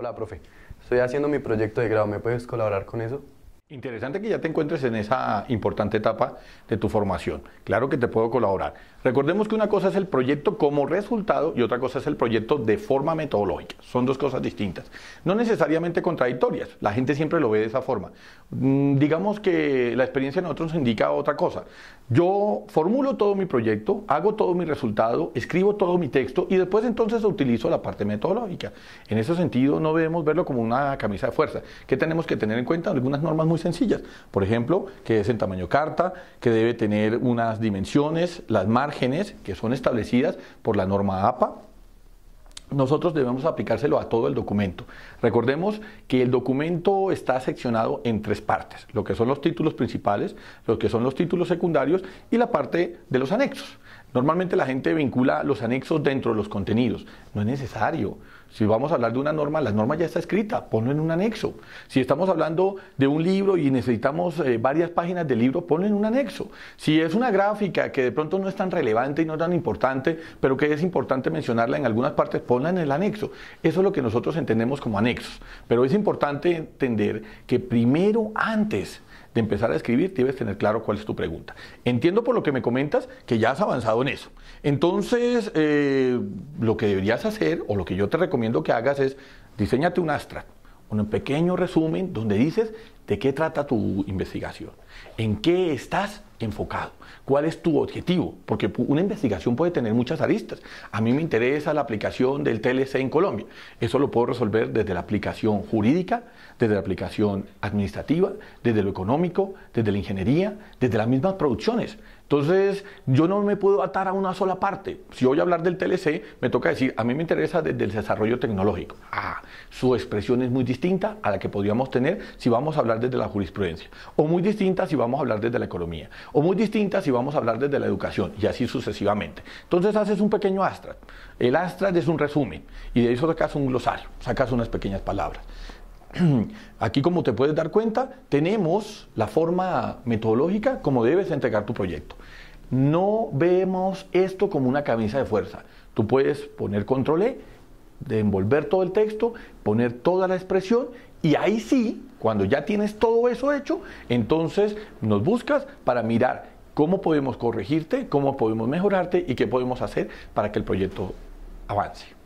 Hola, profe. Estoy haciendo mi proyecto de grado. ¿Me puedes colaborar con eso? Interesante que ya te encuentres en esa importante etapa de tu formación. Claro que te puedo colaborar. Recordemos que una cosa es el proyecto como resultado y otra cosa es el proyecto de forma metodológica. Son dos cosas distintas. No necesariamente contradictorias. La gente siempre lo ve de esa forma. Mm, digamos que la experiencia de nosotros indica otra cosa. Yo formulo todo mi proyecto, hago todo mi resultado, escribo todo mi texto y después entonces utilizo la parte metodológica. En ese sentido no debemos verlo como una camisa de fuerza. ¿Qué tenemos que tener en cuenta? Algunas normas muy sencillas. Por ejemplo, que es en tamaño carta, que debe tener unas dimensiones, las márgenes que son establecidas por la norma APA, nosotros debemos aplicárselo a todo el documento. Recordemos que el documento está seccionado en tres partes, lo que son los títulos principales, lo que son los títulos secundarios y la parte de los anexos. Normalmente la gente vincula los anexos dentro de los contenidos. No es necesario. Si vamos a hablar de una norma, la norma ya está escrita, ponlo en un anexo. Si estamos hablando de un libro y necesitamos eh, varias páginas del libro, ponlo en un anexo. Si es una gráfica que de pronto no es tan relevante y no tan importante, pero que es importante mencionarla en algunas partes, ponla en el anexo. Eso es lo que nosotros entendemos como anexos. Pero es importante entender que primero, antes de empezar a escribir, debes tener claro cuál es tu pregunta. Entiendo por lo que me comentas que ya has avanzado en eso. Entonces, eh, lo que deberías hacer, o lo que yo te recomiendo que hagas es, diséñate un abstract, un pequeño resumen donde dices ¿De qué trata tu investigación? ¿En qué estás enfocado? ¿Cuál es tu objetivo? Porque una investigación puede tener muchas aristas. A mí me interesa la aplicación del TLC en Colombia. Eso lo puedo resolver desde la aplicación jurídica, desde la aplicación administrativa, desde lo económico, desde la ingeniería, desde las mismas producciones. Entonces, yo no me puedo atar a una sola parte. Si voy a hablar del TLC, me toca decir, a mí me interesa desde el desarrollo tecnológico. Ah, su expresión es muy distinta a la que podríamos tener si vamos a hablar desde la jurisprudencia, o muy distintas si vamos a hablar desde la economía, o muy distintas si vamos a hablar desde la educación, y así sucesivamente. Entonces haces un pequeño astra El astra es un resumen, y de eso sacas un glosario, sacas unas pequeñas palabras. Aquí, como te puedes dar cuenta, tenemos la forma metodológica como debes entregar tu proyecto. No vemos esto como una camisa de fuerza. Tú puedes poner control E, de envolver todo el texto, poner toda la expresión y ahí sí, cuando ya tienes todo eso hecho, entonces nos buscas para mirar cómo podemos corregirte, cómo podemos mejorarte y qué podemos hacer para que el proyecto avance.